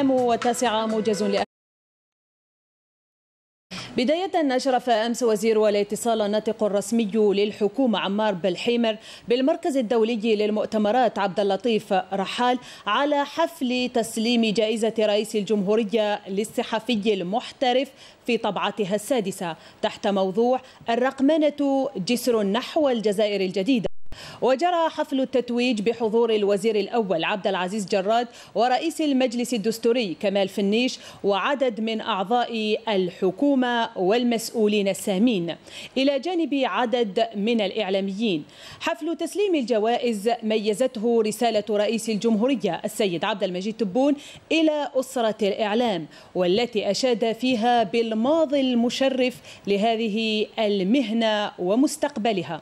التمام وتاسعة موجز لأ بداية أشرف أمس وزير الاتصال الناطق الرسمي للحكومة عمار بالحيمر بالمركز الدولي للمؤتمرات عبد اللطيف رحال على حفل تسليم جائزة رئيس الجمهورية للصحفي المحترف في طبعتها السادسة تحت موضوع الرقمنة جسر نحو الجزائر الجديدة وجرى حفل التتويج بحضور الوزير الأول عبد العزيز جراد ورئيس المجلس الدستوري كمال فنيش وعدد من أعضاء الحكومة والمسؤولين السامين إلى جانب عدد من الإعلاميين حفل تسليم الجوائز ميزته رسالة رئيس الجمهورية السيد عبد المجيد تبون إلى أسرة الإعلام والتي أشاد فيها بالماضي المشرف لهذه المهنة ومستقبلها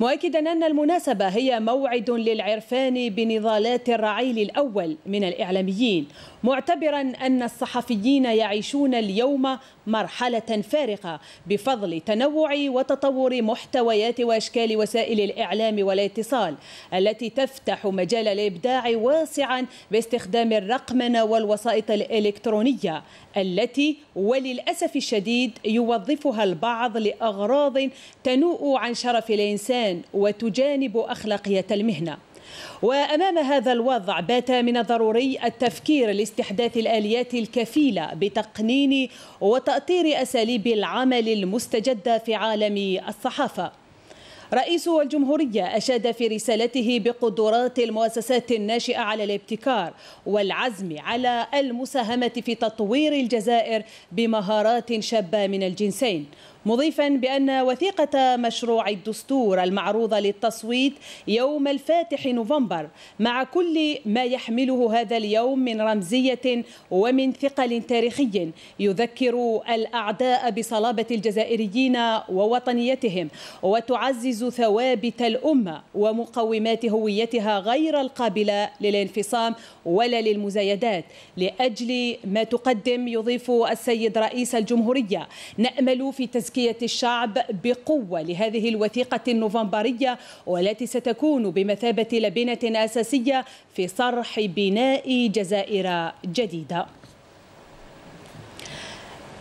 مؤكدا أن المناسبة هي موعد للعرفان بنضالات الرعيل الأول من الإعلاميين معتبرا أن الصحفيين يعيشون اليوم مرحلة فارقة بفضل تنوع وتطور محتويات وأشكال وسائل الإعلام والاتصال التي تفتح مجال الإبداع واسعا باستخدام الرقمنة والوسائط الإلكترونية التي وللأسف الشديد يوظفها البعض لأغراض تنوء عن شرف الإنسان وتجانب أخلاقية المهنة وأمام هذا الوضع بات من الضروري التفكير لاستحداث الآليات الكفيلة بتقنين وتأطير أساليب العمل المستجدة في عالم الصحافة رئيس الجمهورية أشاد في رسالته بقدرات المؤسسات الناشئة على الابتكار والعزم على المساهمة في تطوير الجزائر بمهارات شابة من الجنسين مضيفا بأن وثيقة مشروع الدستور المعروضة للتصويت يوم الفاتح نوفمبر مع كل ما يحمله هذا اليوم من رمزية ومن ثقل تاريخي يذكر الأعداء بصلابة الجزائريين ووطنيتهم وتعزز ثوابت الأمة ومقومات هويتها غير القابلة للانفصام ولا للمزايدات لأجل ما تقدم يضيف السيد رئيس الجمهورية نأمل في تزكية تزكية الشعب بقوة لهذه الوثيقة النوفمبرية والتي ستكون بمثابة لبنة أساسية في صرح بناء جزائر جديدة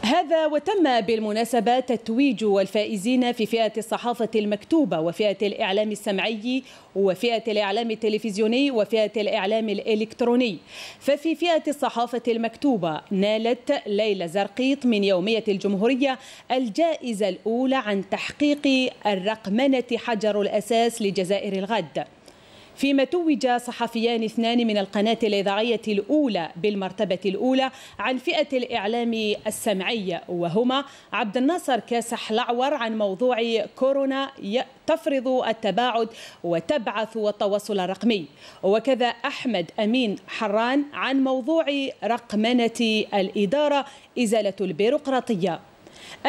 هذا وتم بالمناسبة تتويج الفائزين في فئة الصحافة المكتوبة وفئة الإعلام السمعي وفئة الإعلام التلفزيوني وفئة الإعلام الإلكتروني ففي فئة الصحافة المكتوبة نالت ليلى زرقيط من يومية الجمهورية الجائزة الأولى عن تحقيق الرقمنة حجر الأساس لجزائر الغد فيما توج صحفيان اثنان من القناة الإذاعية الأولى بالمرتبة الأولى عن فئة الإعلام السمعي وهما عبد الناصر كاسح لعور عن موضوع كورونا تفرض التباعد وتبعث التواصل الرقمي وكذا أحمد أمين حران عن موضوع رقمنة الإدارة إزالة البيروقراطية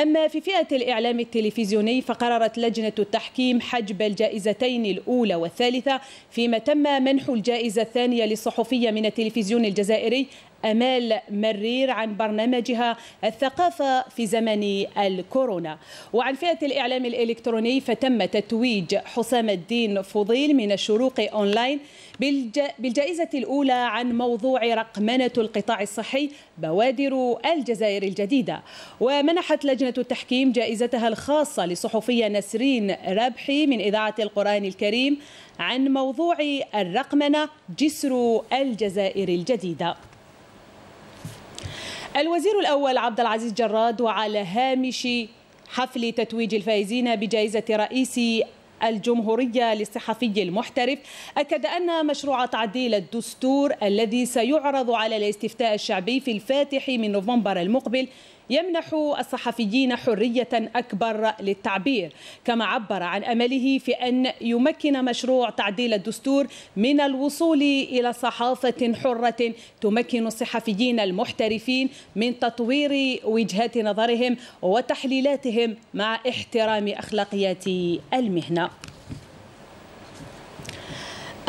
أما في فئة الإعلام التلفزيوني فقررت لجنة التحكيم حجب الجائزتين الأولى والثالثة فيما تم منح الجائزة الثانية للصحفية من التلفزيون الجزائري امال مرير عن برنامجها الثقافه في زمن الكورونا وعن فئه الاعلام الالكتروني فتم تتويج حسام الدين فضيل من الشروق اونلاين بالجائزه الاولى عن موضوع رقمنه القطاع الصحي بوادر الجزائر الجديده ومنحت لجنه التحكيم جائزتها الخاصه لصحفيه نسرين ربحي من اذاعه القران الكريم عن موضوع الرقمنه جسر الجزائر الجديده الوزير الأول عبد العزيز جراد وعلى هامش حفل تتويج الفائزين بجائزة رئيس الجمهورية للصحفي المحترف أكد أن مشروع تعديل الدستور الذي سيعرض على الاستفتاء الشعبي في الفاتح من نوفمبر المقبل يمنح الصحفيين حرية أكبر للتعبير كما عبر عن أمله في أن يمكن مشروع تعديل الدستور من الوصول إلى صحافة حرة تمكن الصحفيين المحترفين من تطوير وجهات نظرهم وتحليلاتهم مع احترام أخلاقيات المهنة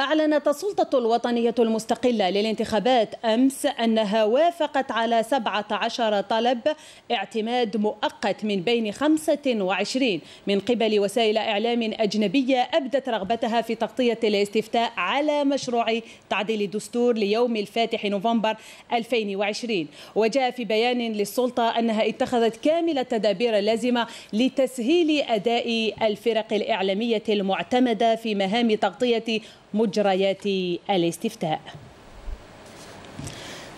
أعلنت السلطة الوطنية المستقلة للانتخابات أمس أنها وافقت على 17 طلب اعتماد مؤقت من بين 25 من قبل وسائل إعلام أجنبية أبدت رغبتها في تغطية الاستفتاء على مشروع تعديل الدستور ليوم الفاتح نوفمبر 2020 وجاء في بيان للسلطة أنها اتخذت كامل التدابير اللازمة لتسهيل أداء الفرق الإعلامية المعتمدة في مهام تغطية مجريات الاستفتاء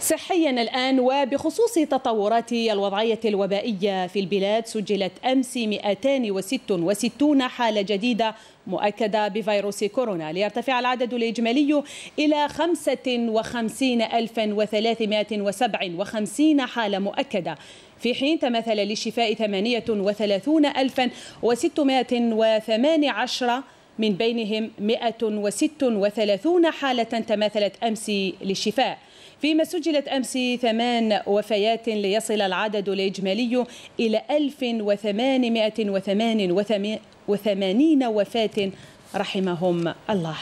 صحيا الآن وبخصوص تطورات الوضعية الوبائية في البلاد سجلت أمس 266 حالة جديدة مؤكدة بفيروس كورونا ليرتفع العدد الإجمالي إلى 55357 حالة مؤكدة في حين تمثل للشفاء 38618 من بينهم 136 حالة تماثلت أمس للشفاء فيما سجلت أمس ثمان وفيات ليصل العدد الإجمالي إلى 1888 وفاة رحمهم الله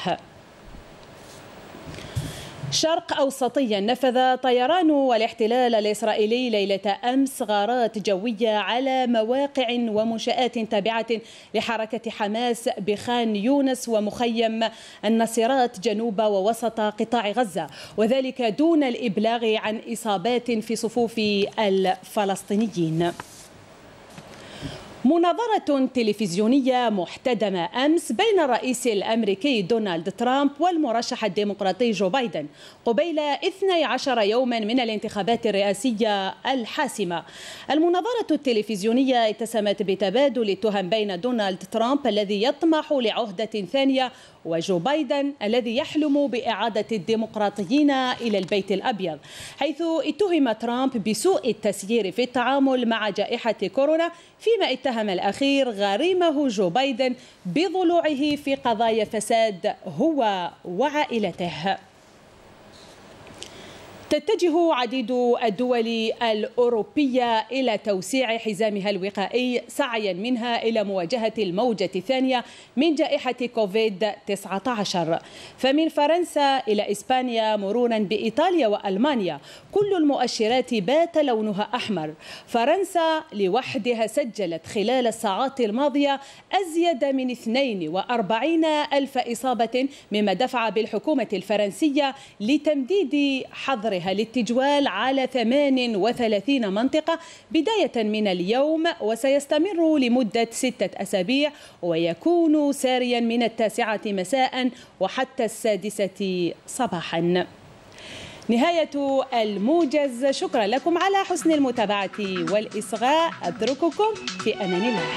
شرق أوسطيا نفذ طيران الاحتلال الإسرائيلي ليلة أمس غارات جوية على مواقع ومنشآت تابعة لحركة حماس بخان يونس ومخيم النصيرات جنوب ووسط قطاع غزة وذلك دون الإبلاغ عن إصابات في صفوف الفلسطينيين مناظرة تلفزيونية محتدمة أمس بين الرئيس الأمريكي دونالد ترامب والمرشح الديمقراطي جو بايدن قبيل 12 يوما من الانتخابات الرئاسية الحاسمة المناظرة التلفزيونية اتسمت بتبادل التهم بين دونالد ترامب الذي يطمح لعهدة ثانية وجو بايدن الذي يحلم بإعادة الديمقراطيين إلى البيت الأبيض حيث اتهم ترامب بسوء التسيير في التعامل مع جائحة كورونا فيما اتهم الأخير غريمه جو بايدن بضلوعه في قضايا فساد هو وعائلته تتجه عديد الدول الأوروبية إلى توسيع حزامها الوقائي سعيا منها إلى مواجهة الموجة الثانية من جائحة كوفيد 19 فمن فرنسا إلى إسبانيا مرورا بإيطاليا وألمانيا كل المؤشرات بات لونها أحمر فرنسا لوحدها سجلت خلال الساعات الماضية أزيد من 42 ألف إصابة مما دفع بالحكومة الفرنسية لتمديد حظر وغيرها للتجوال على 38 منطقة بداية من اليوم وسيستمر لمدة ستة أسابيع ويكون ساريا من التاسعة مساء وحتى السادسة صباحا نهاية الموجز شكرا لكم على حسن المتابعة والإصغاء أترككم في أمان الله